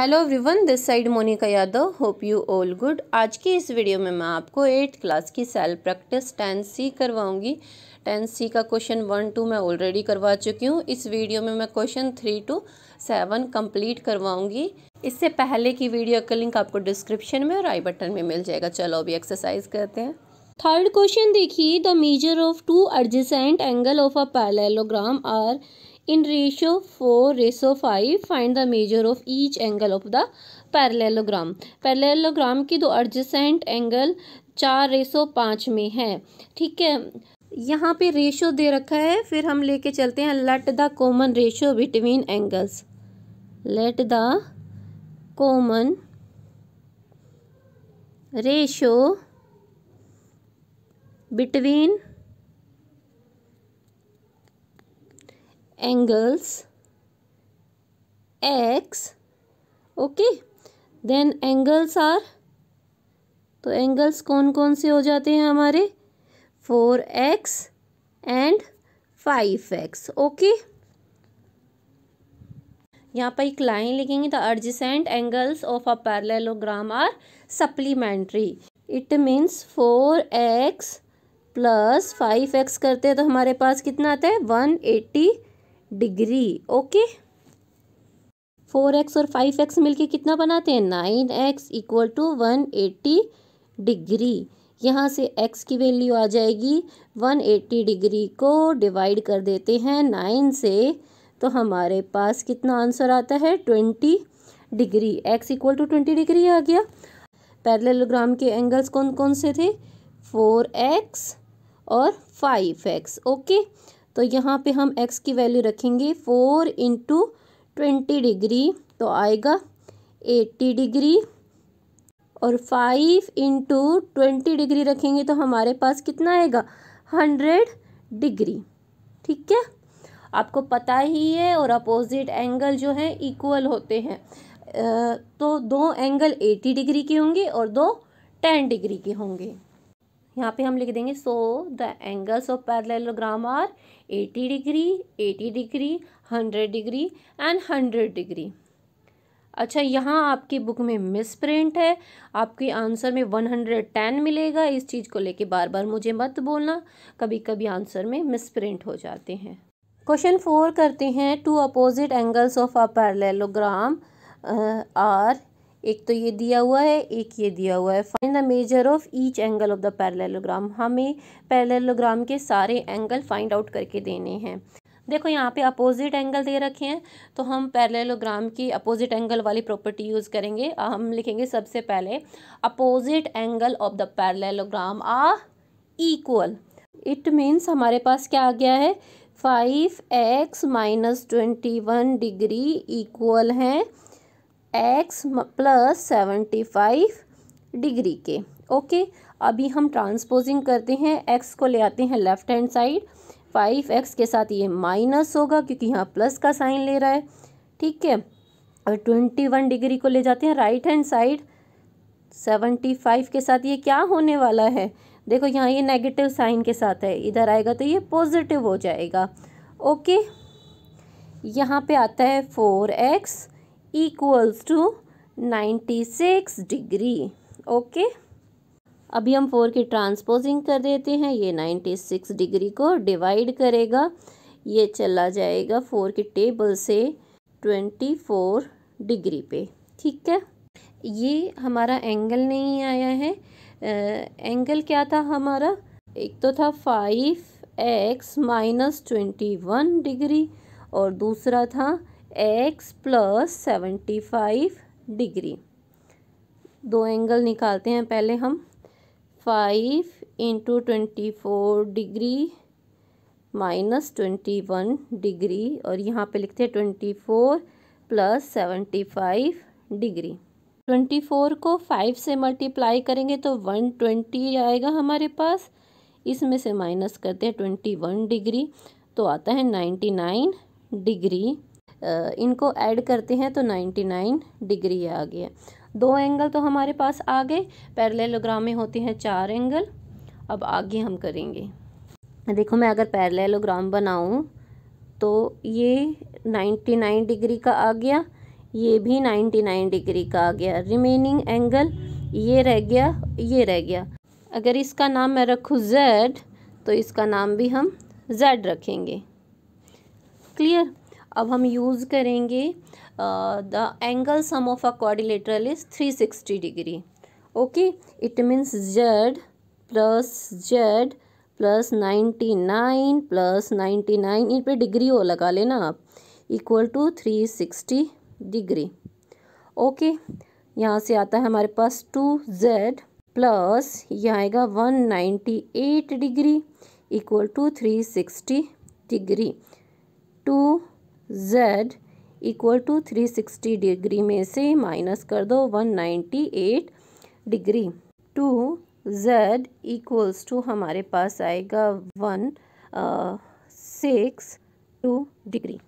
hello everyone this side Monika Yadav hope you all good आज की इस वीडियो में मैं आपको एट्थ क्लास की सेल्फ प्रैक्टिस टेन सी करवाऊंगी टेन सी का क्वेश्चन वन टू मैं ऑलरेडी करवा चुकी हूँ इस वीडियो में मैं question three two seven complete करवाऊंगी इससे पहले की वीडियो का लिंक आपको डिस्क्रिप्शन में और आई बटन में मिल जाएगा चलो अभी एक्सरसाइज करते हैं थर्ड क्वेश्चन देखिए the measure of two adjacent angle of a parallelogram are in ratio four ratio five find the measure of each angle of the parallelogram parallelogram की दो एडजेसेंट एंगल चार रेसो पाँच में है ठीक है यहाँ पे रेशो दे रखा है फिर हम लेके चलते हैं let the common ratio between angles let the common ratio between angles x okay then angles are तो angles कौन कौन से हो जाते हैं हमारे four x and five x okay यहाँ पर एक लाइन लिखेंगे the adjacent angles of a parallelogram are supplementary it means four x plus five x करते हैं तो हमारे पास कितना आता है one eighty degree okay four x और फाइव एक्स मिलके कितना बनाते हैं nine x equal to one eighty degree यहाँ से x की वैल्यू आ जाएगी वन एट्टी डिग्री को डिवाइड कर देते हैं नाइन से तो हमारे पास कितना आंसर आता है twenty degree x equal to twenty degree आ गया पैरेललोग्राम के एंगल्स कौन कौन से थे फोर एक्स और फाइव एक्स ओके तो यहाँ पे हम x की वैल्यू रखेंगे फोर इंटू ट्वेंटी डिग्री तो आएगा एट्टी डिग्री और फाइव इंटू ट्वेंटी डिग्री रखेंगे तो हमारे पास कितना आएगा हंड्रेड डिग्री ठीक है आपको पता ही है और अपोजिट एंगल जो है इक्वल होते हैं तो दो एंगल एटी डिग्री के होंगे और दो टेन डिग्री के होंगे यहाँ पे हम लिख देंगे so the angles of parallelogram are 80 degree 80 degree 100 degree and 100 degree अच्छा यहाँ आपकी बुक में मिस प्रिंट है आपके आंसर में 110 मिलेगा इस चीज़ को लेके बार बार मुझे मत बोलना कभी कभी आंसर में मिस प्रिंट हो जाते हैं क्वेश्चन फोर करते हैं two opposite angles of a parallelogram are एक तो ये दिया हुआ है एक ये दिया हुआ है find the measure of each angle of the parallelogram हमें पैरेललोग्राम के सारे एंगल फाइंड आउट करके देने हैं देखो यहाँ पे अपोजिट एंगल दे रखे हैं तो हम पैरेललोग्राम की अपोजिट एंगल वाली प्रॉपर्टी यूज़ करेंगे हम लिखेंगे सबसे पहले opposite angle of the parallelogram are equal it means हमारे पास क्या आ गया है five x minus twenty one degree equal हैं x plus seventy five degree के ओके अभी हम ट्रांसपोजिंग करते हैं एक्स को ले आते हैं left hand side five x के साथ ये माइनस होगा क्योंकि यहाँ प्लस का साइन ले रहा है ठीक है और ट्वेंटी वन डिग्री को ले जाते हैं right hand side seventy five के साथ ये क्या होने वाला है देखो यहाँ ये नेगेटिव साइन के साथ है इधर आएगा तो ये पॉजिटिव हो जाएगा ओके यहाँ पे आता है four x equals to ninety six degree okay अभी हम फोर की ट्रांसपोजिंग कर देते हैं ये नाइन्टी सिक्स डिग्री को डिवाइड करेगा ये चला जाएगा फोर के टेबल से ट्वेंटी फोर डिग्री पे ठीक है ये हमारा एंगल नहीं आया है एंगल क्या था हमारा एक तो था five x minus twenty one degree और दूसरा था x plus seventy five degree दो एंगल निकालते हैं पहले हम five into twenty four degree minus twenty one degree और यहाँ पे लिखते हैं twenty four plus seventy five degree twenty four को फाइव से मल्टीप्लाई करेंगे तो वन ट्वेंटी आएगा हमारे पास इसमें से माइनस करते हैं ट्वेंटी वन डिग्री तो आता है नाइन्टी नाइन डिग्री इनको ऐड करते हैं तो 99 डिग्री आ गया दो एंगल तो हमारे पास आ गए पैरलेलोग्राम में होते हैं चार एंगल अब आगे हम करेंगे देखो मैं अगर पैरलेलोग्राम बनाऊं तो ये 99 डिग्री का आ गया ये भी 99 डिग्री का आ गया रिमेनिंग एंगल ये रह गया ये रह गया अगर इसका नाम मैं रखूँ जेड तो इसका नाम भी हम जेड रखेंगे क्लियर अब हम यूज़ करेंगे the angle sum of a quadrilateral is three sixty degree okay it means z plus z plus ninety nine plus ninety nine इन पर डिग्री हो लगा लेना आप equal to three sixty degree okay यहाँ से आता है हमारे पास टू जेड प्लस ये आएगा one ninety eight degree equal to three sixty degree two z equal to three sixty degree में से माइनस कर दो one ninety eight degree two z equals to हमारे पास आएगा one six two degree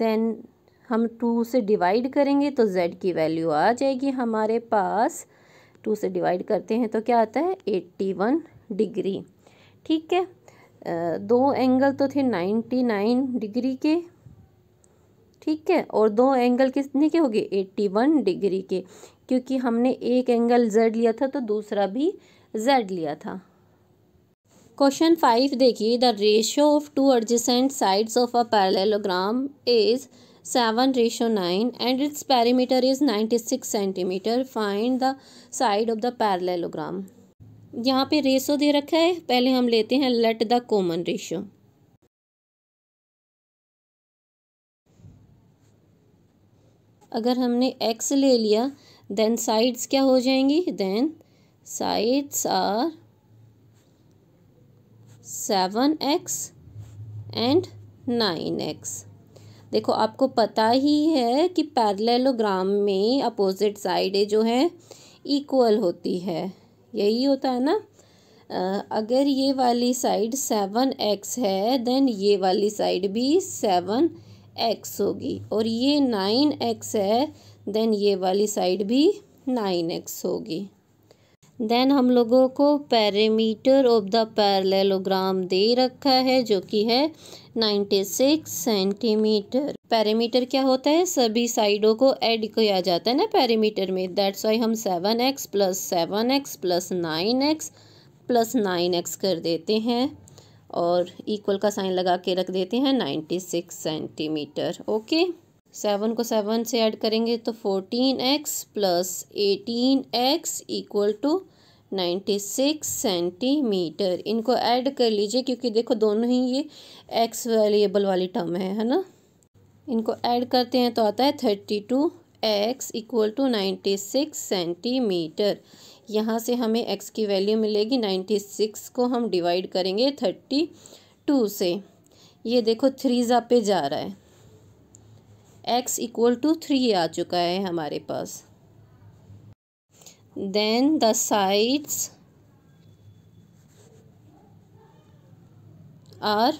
then हम टू से divide करेंगे तो z की वैल्यू आ जाएगी हमारे पास टू से डिवाइड करते हैं तो क्या आता है एट्टी वन डिग्री ठीक है दो एंगल तो थे नाइन्टी नाइन डिग्री के ठीक है और दो एंगल कितने के हो गए एट्टी वन डिग्री के क्योंकि हमने एक एंगल जेड लिया था तो दूसरा भी जेड लिया था क्वेश्चन फाइव देखिए the ratio of two adjacent sides of a parallelogram is seven ratio nine and its perimeter is ninety six centimetre find the side of the parallelogram यहाँ पे रेशो दे रखा है पहले हम लेते हैं लेट द कॉमन रेशो अगर हमने एक्स ले लिया देन साइड्स क्या हो जाएंगी then sides are seven x and nine x देखो आपको पता ही है कि पैरलेलोग्राम में अपोजिट साइडें जो हैं इक्वल होती है यही होता है ना अगर ये वाली साइड सेवन एक्स है देन ये वाली साइड भी सेवन एक्स होगी और ये नाइन एक्स है देन ये वाली साइड भी नाइन एक्स होगी देन हम लोगों को पैरामीटर ऑफ द पैरेलोग्राम दे रखा है जो कि है 96 सेंटीमीटर पैरामीटर क्या होता है सभी साइडों को ऐड किया जाता है ना पैरामीटर में दैट्स वाई हम 7x plus seven x plus nine x plus nine x कर देते हैं और इक्वल का साइन लगा के रख देते हैं 96 सेंटीमीटर ओके सेवन को सेवन से ऐड करेंगे तो fourteen x plus eighteen x equal to ninety six centimetre इनको ऐड कर लीजिए क्योंकि देखो दोनों ही ये एक्स वेरिएबल वाली टर्म है है ना इनको ऐड करते हैं तो आता है thirty two x equal to ninety six centimetre यहाँ से हमें एक्स की वैल्यू मिलेगी नाइन्टी सिक्स को हम डिवाइड करेंगे थर्टी टू से ये देखो थ्री ज़ा पे जा रहा है एक्स इक्वल टू थ्री आ चुका है हमारे पास then the sides are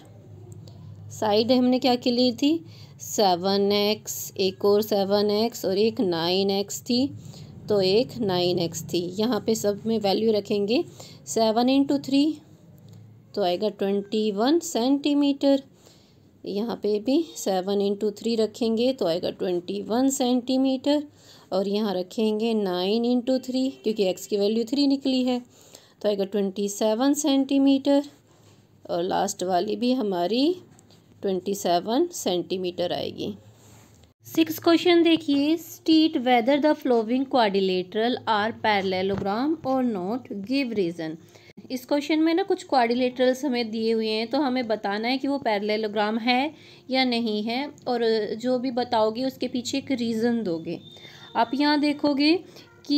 side हमने क्या के ली थी सेवन एक्स एक और सेवन एक्स और एक नाइन एक्स थी तो एक नाइन एक्स थी यहाँ पे सब में वैल्यू रखेंगे सेवन इंटू थ्री तो आएगा ट्वेंटी वन सेंटीमीटर यहाँ पे भी सेवन इंटू थ्री रखेंगे तो आएगा ट्वेंटी वन सेंटीमीटर और यहाँ रखेंगे नाइन इंटू थ्री क्योंकि एक्स की वैल्यू थ्री निकली है तो आएगा ट्वेंटी सेवन सेंटीमीटर और लास्ट वाली भी हमारी ट्वेंटी सेवन सेंटीमीटर आएगी सिक्स क्वेश्चन देखिए state whether the following quadrilateral are parallelogram और नॉट गिव रीज़न इस क्वेश्चन में ना कुछ क्वारिलेटरल्स हमें दिए हुए हैं तो हमें बताना है कि वो पैरलेलोग्राम है या नहीं है और जो भी बताओगे उसके पीछे एक रीज़न दोगे आप यहाँ देखोगे कि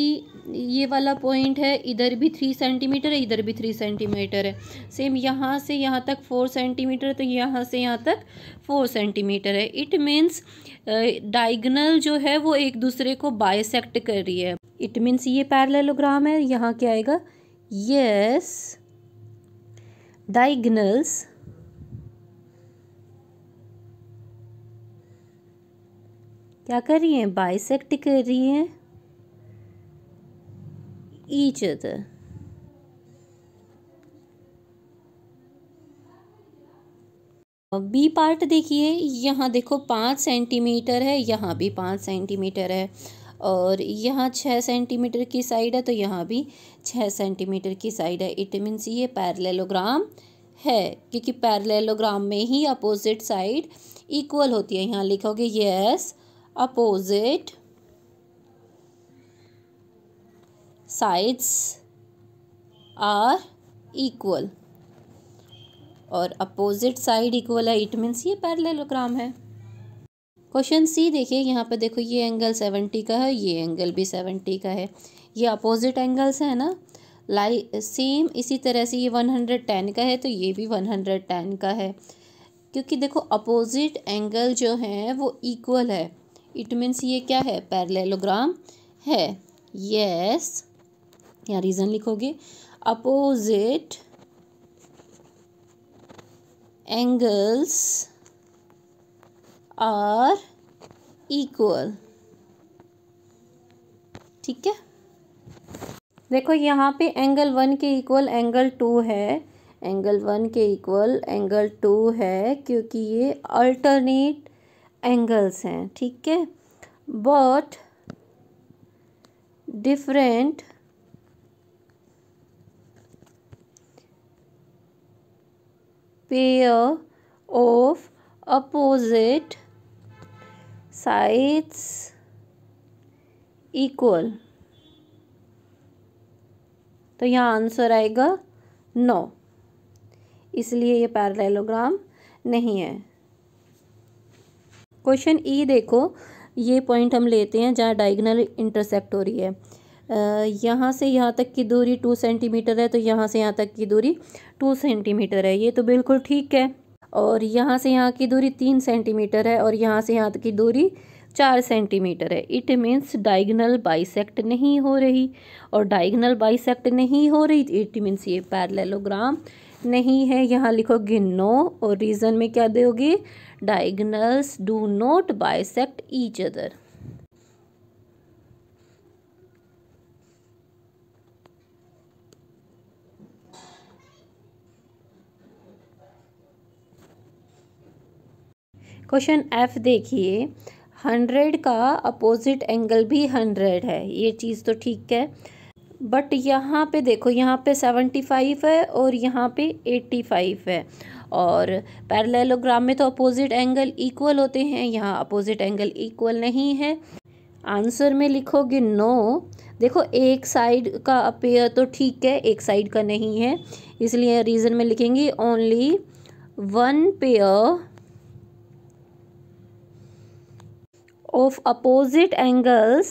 ये वाला पॉइंट है इधर भी थ्री सेंटीमीटर है इधर भी थ्री सेंटीमीटर है सेम यहाँ से यहाँ तक फोर सेंटीमीटर तो यहाँ से यहाँ तक फोर सेंटीमीटर है इट मीन्स डाइगनल जो है वो एक दूसरे को बायसेक्ट कर रही है इट मीन्स ये पैरलेलोग्राम है यहाँ क्या आएगा yes diagonals क्या कर रही हैं बाइसेक्ट कर रही हैं ईच अदर बी पार्ट देखिए यहाँ देखो पाँच सेंटीमीटर है यहाँ भी पाँच सेंटीमीटर है और यहाँ छः सेंटीमीटर की साइड है तो यहाँ भी छः सेंटीमीटर की साइड है इट मीन्स ये पैरलेलोग्राम है क्योंकि पैरलेलोग्राम में ही अपोजिट साइड इक्वल होती है यहाँ लिखोगे yes opposite sides are equal और अपोजिट साइड इक्वल है इट मीन्स ये पैरलेलोग्राम है क्वेश्चन सी देखिए यहाँ पर देखो ये एंगल सेवेंटी का है ये एंगल भी सेवेंटी का है ये अपोजिट एंगल्स है ना लाइ सेम इसी तरह से ये वन हंड्रेड टेन का है तो ये भी वन हंड्रेड टेन का है क्योंकि देखो अपोजिट एंगल जो है वो इक्वल है इट मीन्स ये क्या है पैरेलोग्राम है यस या रीज़न लिखोगे अपोजिट एंगल्स आर इक्वल ठीक है देखो यहाँ पे एंगल वन के इक्वल एंगल टू है एंगल वन के इक्वल एंगल टू है क्योंकि ये अल्टरनेट एंगल्स हैं ठीक है but different pair of opposite sides equal तो यहाँ आंसर आएगा नौ इसलिए ये पैरलेलोग्राम नहीं है क्वेश्चन ई e देखो ये पॉइंट हम लेते हैं जहाँ डायगनल इंटरसेप्ट हो रही है यहाँ से यहाँ तक की दूरी टू सेंटीमीटर है तो यहाँ से यहाँ तक की दूरी टू सेंटीमीटर है ये तो बिल्कुल ठीक है और यहाँ से यहाँ की दूरी तीन सेंटीमीटर है और यहाँ से यहाँ की दूरी चार सेंटीमीटर है इट मीन्स डाइगनल बाइसेक्ट नहीं हो रही और डाइगनल बाइसेक्ट नहीं हो रही इट मीन्स ये पैरलेलोग्राम नहीं है यहाँ लिखोगे नो और रीज़न में क्या दोगे diagonals do not bisect each other question F देखिए हंड्रेड का अपोजिट एंगल भी हंड्रेड है ये चीज़ तो ठीक है बट यहाँ पे देखो यहाँ पे सेवेंटी फाइव है और यहाँ पे एट्टी फाइव है और पैरेललोग्राम में तो अपोजिट एंगल इक्वल होते हैं यहाँ अपोजिट एंगल इक्वल नहीं है आंसर में लिखोगे नो देखो एक साइड का अपेयर तो ठीक है एक साइड का नहीं है इसलिए रीज़न में लिखेंगे only one pair of opposite angles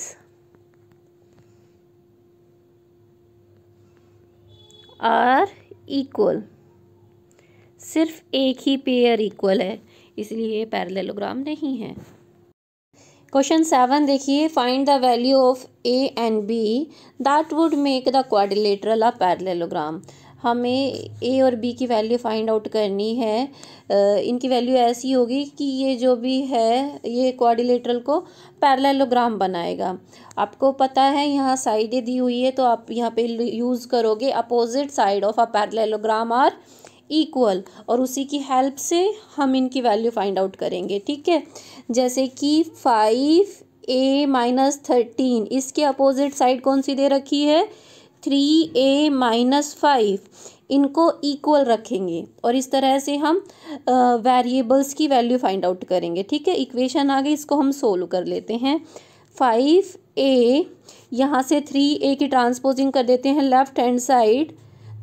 are equal सिर्फ एक ही पेयर इक्वल है इसलिए पैरलेलोग्राम नहीं है क्वेश्चन सेवन देखिए find the value of A and B that would make the quadrilateral a parallelogram हमें ए और बी की वैल्यू फाइंड आउट करनी है इनकी वैल्यू ऐसी होगी कि ये जो भी है ये कोआर्डिलेटरल को पैरेललोग्राम बनाएगा आपको पता है यहाँ साइडें दी हुई है तो आप यहाँ पे यूज़ करोगे opposite side of a parallelogram are equal और उसी की हेल्प से हम इनकी वैल्यू फाइंड आउट करेंगे ठीक है जैसे कि फाइव ए माइनस थर्टीन इसके अपोजिट साइड कौन सी दे रखी है थ्री ए माइनस फाइव इनको इक्वल रखेंगे और इस तरह से हम वेरिएबल्स की वैल्यू फाइंड आउट करेंगे ठीक है इक्वेशन आ गई इसको हम सोल्व कर लेते हैं फाइव ए यहाँ से थ्री ए की ट्रांसपोजिंग कर देते हैं लेफ्ट हैंड साइड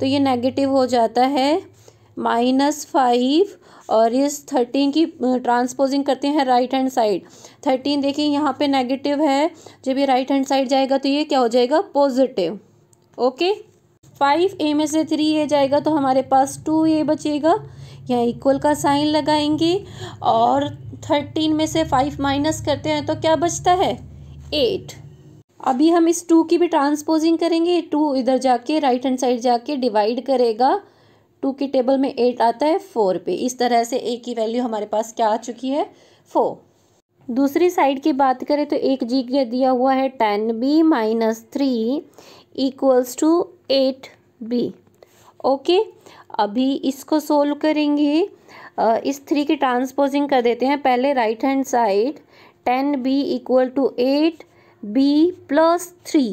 तो ये नेगेटिव हो जाता है माइनस फाइव और इस थर्टीन की ट्रांसपोजिंग करते हैं राइट हैंड साइड थर्टीन देखिए यहाँ पे नेगेटिव है जब ये राइट हैंड साइड जाएगा तो ये क्या हो जाएगा पॉजिटिव ओके फाइव ए में से थ्री ए जाएगा तो हमारे पास टू ए बचेगा यहाँ इक्वल का साइन लगाएंगे और थर्टीन में से फाइव माइनस करते हैं तो क्या बचता है एट अभी हम इस टू की भी ट्रांसपोजिंग करेंगे टू इधर जाके राइट हैंड साइड जाके डिवाइड करेगा टू के टेबल में एट आता है फोर पे इस तरह से ए की वैल्यू हमारे पास क्या आ चुकी है फोर दूसरी साइड की बात करें तो एक जी दिया हुआ है ten B minus three equals to eight B okay अभी इसको सोल्व करेंगे इस थ्री की ट्रांसपोजिंग कर देते हैं पहले right hand side ten B equal to eight B plus three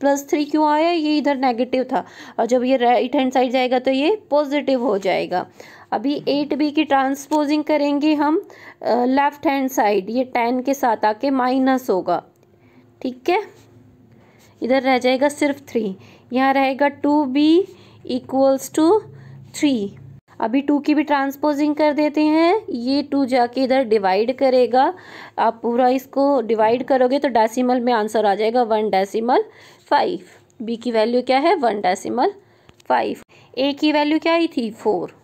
plus three क्यों आया ये इधर नेगेटिव था और जब ये राइट हैंड साइड जाएगा तो ये पॉजिटिव हो जाएगा अभी एट बी की ट्रांसपोजिंग करेंगे हम लेफ़्ट हैंड साइड ये टेन के साथ आके माइनस होगा ठीक है इधर रह जाएगा सिर्फ थ्री यहाँ रहेगा two B equals to three अभी टू की भी ट्रांसपोजिंग कर देते हैं ये टू जाके इधर डिवाइड करेगा आप पूरा इसको डिवाइड करोगे तो डेसिमल में आंसर आ जाएगा वन डेसिमल फाइव बी की वैल्यू क्या है वन डेसिमल फाइव ए की वैल्यू क्या आई थी फोर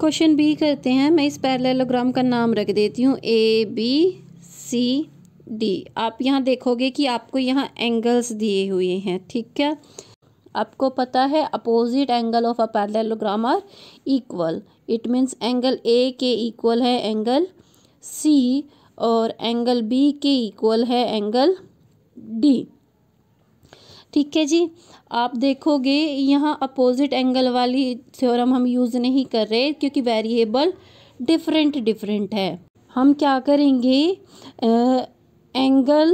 क्वेश्चन बी करते हैं मैं इस पैरेललोग्राम का नाम रख देती हूँ ए बी सी डी आप यहाँ देखोगे कि आपको यहाँ एंगल्स दिए हुए हैं ठीक है आपको पता है opposite angle of a parallelogram are equal it means angle A के इक्वल है एंगल सी और एंगल बी के इक्वल है एंगल डी ठीक है जी आप देखोगे यहाँ अपोजिट एंगल वाली थ्योरम हम यूज़ नहीं कर रहे क्योंकि वेरिएबल डिफरेंट डिफरेंट है हम क्या करेंगे angle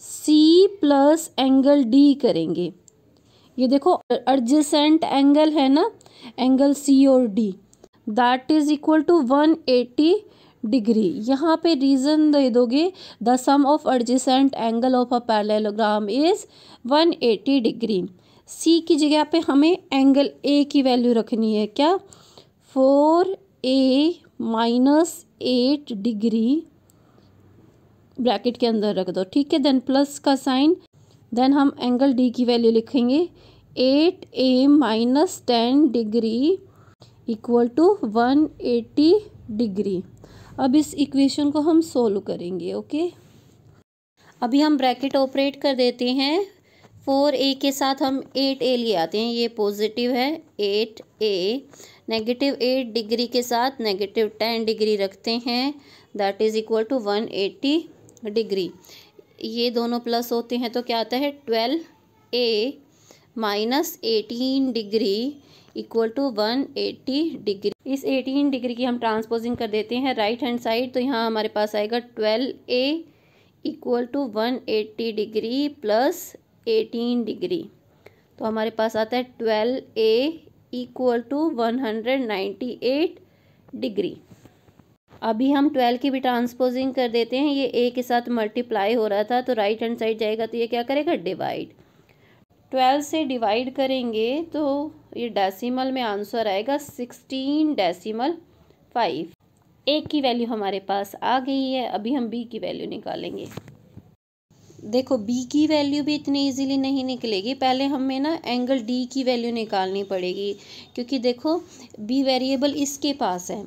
C plus angle D करेंगे ये देखो एडजेसेंट एंगल है ना एंगल सी और D that is equal to one eighty degree यहाँ पे रीज़न दे दोगे the sum of adjacent angle of a parallelogram is one eighty degree C की जगह पे हमें एंगल ए की वैल्यू रखनी है क्या four A minus eight degree bracket के अंदर रख दो ठीक है देन प्लस का साइन देन हम एंगल डी की वैल्यू लिखेंगे eight A minus ten degree equal to one eighty degree अब इस इक्वेशन को हम सोल्व करेंगे ओके अभी हम ब्रैकेट ऑपरेट कर देते हैं फोर ए के साथ हम एट ए ले आते हैं ये पॉजिटिव है eight A negative eight degree के साथ नेगेटिव टेन डिग्री रखते हैं that is equal to one eighty degree ये दोनों प्लस होते हैं तो क्या आता है twelve A minus eighteen degree equal to one eighty degree इस एटीन डिग्री की हम ट्रांसपोजिंग कर देते हैं राइट हैंड साइड तो यहाँ हमारे पास आएगा twelve A equal to one eighty degree plus eighteen degree तो हमारे पास आता है twelve A equal to one hundred ninety eight degree अभी हम ट्वेल्व की भी ट्रांसपोजिंग कर देते हैं ये ए के साथ मल्टीप्लाई हो रहा था तो राइट हैंड साइड जाएगा तो ये क्या करेगा डिवाइड ट्वेल्व से डिवाइड करेंगे तो ये डेसिमल में आंसर आएगा सिक्सटीन डेसिमल फाइव ए की वैल्यू हमारे पास आ गई है अभी हम बी की वैल्यू निकालेंगे देखो बी की वैल्यू भी इतनी इजीली नहीं निकलेगी पहले हमें ना एंगल डी की वैल्यू निकालनी पड़ेगी क्योंकि देखो बी वेरिएबल इसके पास है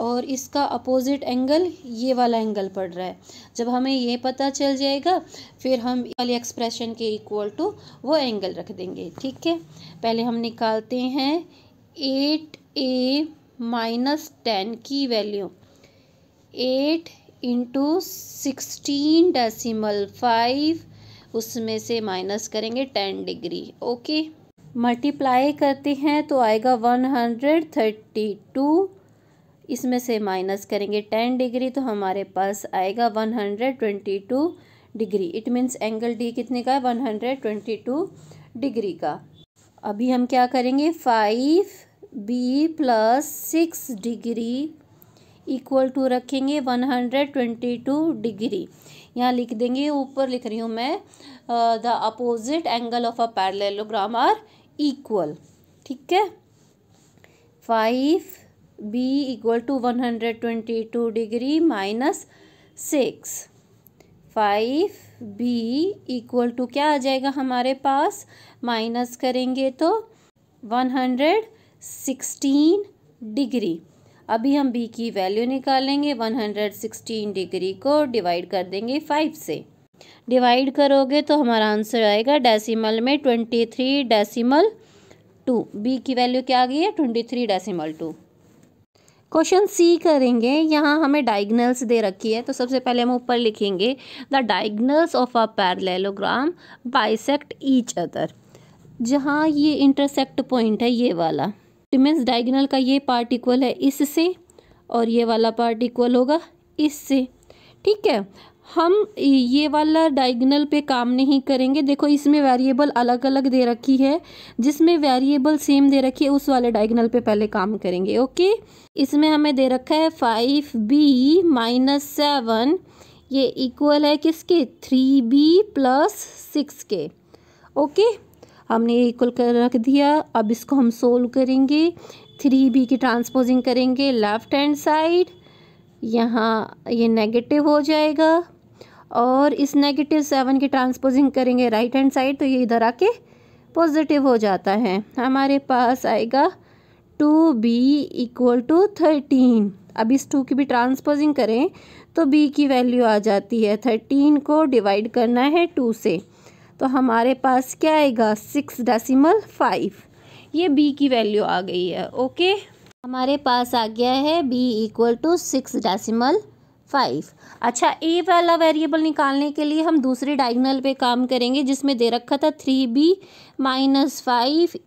और इसका अपोजिट एंगल ये वाला एंगल पड़ रहा है जब हमें ये पता चल जाएगा फिर हम वाली एक्सप्रेशन के इक्वल टू वो एंगल रख देंगे ठीक है पहले हम निकालते हैं एट ए माइनस टेन की value eight into sixteen decimal five उसमें से माइनस करेंगे टेन डिग्री ओके मल्टीप्लाई करते हैं तो आएगा वन हंड्रेड थर्टी टू इसमें से माइनस करेंगे टेन डिग्री तो हमारे पास आएगा one hundred twenty two degree it means angle D कितने का है one hundred twenty two degree का अभी हम क्या करेंगे five B plus six degree equal to रखेंगे one hundred twenty two degree यहाँ लिख देंगे ऊपर लिख रही हूँ मैं the opposite angle of a parallelogram are equal ठीक है five B equal to one hundred twenty two degree minus six five B equal to क्या आ जाएगा हमारे पास माइनस करेंगे तो वन हंड्रेड सिक्सटीन डिग्री अभी हम बी की वैल्यू निकालेंगे वन हंड्रेड सिक्सटीन डिग्री को डिवाइड कर देंगे फाइव से डिवाइड करोगे तो हमारा आंसर आएगा डेसिमल में twenty three decimal two B की वैल्यू क्या आ गई है twenty three decimal two question C करेंगे यहाँ हमें डाइग्नल्स दे रखी है तो सबसे पहले हम ऊपर लिखेंगे the diagonals of a parallelogram bisect each other जहाँ ये इंटरसेक्ट पॉइंट है ये वाला मीन्स डाइगनल का ये पार्ट इक्वल है इससे और ये वाला पार्ट इक्वल होगा इससे ठीक है हम ये वाला डायगनल पे काम नहीं करेंगे देखो इसमें वेरिएबल अलग अलग दे रखी है जिसमें वेरिएबल सेम दे रखी है उस वाले डायगनल पे पहले काम करेंगे ओके इसमें हमें दे रखा है फाइव बी माइनस सेवन ये इक्वल है किसके थ्री बी प्लस सिक्स के ओके हमने ये इक्वल कर रख दिया अब इसको हम सोल्व करेंगे थ्री बी की ट्रांसपोजिंग करेंगे लेफ्ट हैंड साइड यहाँ ये नेगेटिव हो जाएगा और इस नेगेटिव सेवन की ट्रांसपोजिंग करेंगे राइट हैंड साइड तो ये इधर आके पॉजिटिव हो जाता है हमारे पास आएगा two B equal to thirteen अब इस टू की भी ट्रांसपोजिंग करें तो बी की वैल्यू आ जाती है थर्टीन को डिवाइड करना है टू से तो हमारे पास क्या आएगा सिक्स डेसिमल फाइव ये बी की वैल्यू आ गई है ओके हमारे पास आ गया है B equal to six decimal five अच्छा ए वाला वेरिएबल निकालने के लिए हम दूसरे डायगनल पे काम करेंगे जिसमें दे रखा था three B minus five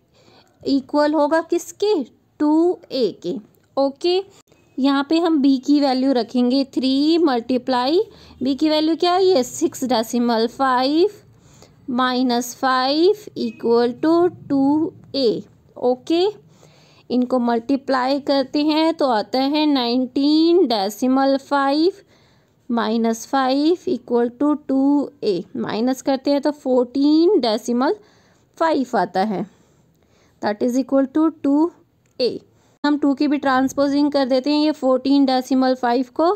equal होगा किसके टू ए के ओके यहाँ पे हम बी की वैल्यू रखेंगे थ्री मल्टीप्लाई बी की वैल्यू क्या है ये six decimal five minus five equal to two A okay इनको मल्टीप्लाई करते हैं तो आता है nineteen decimal five minus five equal to two A minus करते हैं तो फोर्टीन डेसिमल फाइव आता है that is equal to two A हम टू की भी ट्रांसपोजिंग कर देते हैं ये फोर्टीन डेसिमल फाइव को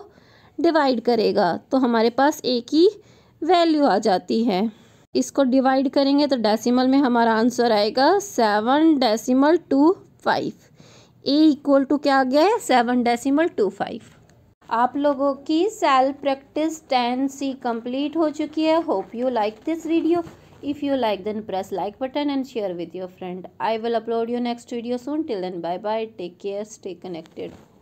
डिवाइड करेगा तो हमारे पास ए की वैल्यू आ जाती है इसको डिवाइड करेंगे तो डेसिमल में हमारा आंसर आएगा seven decimal two five A equal to क्या आ गया है सेवन डेसीमल टू फाइव आप लोगों की self practice ten C complete हो चुकी है hope you like this video if you like then press like button and share with your friend I will upload your next video soon till then bye bye take care stay connected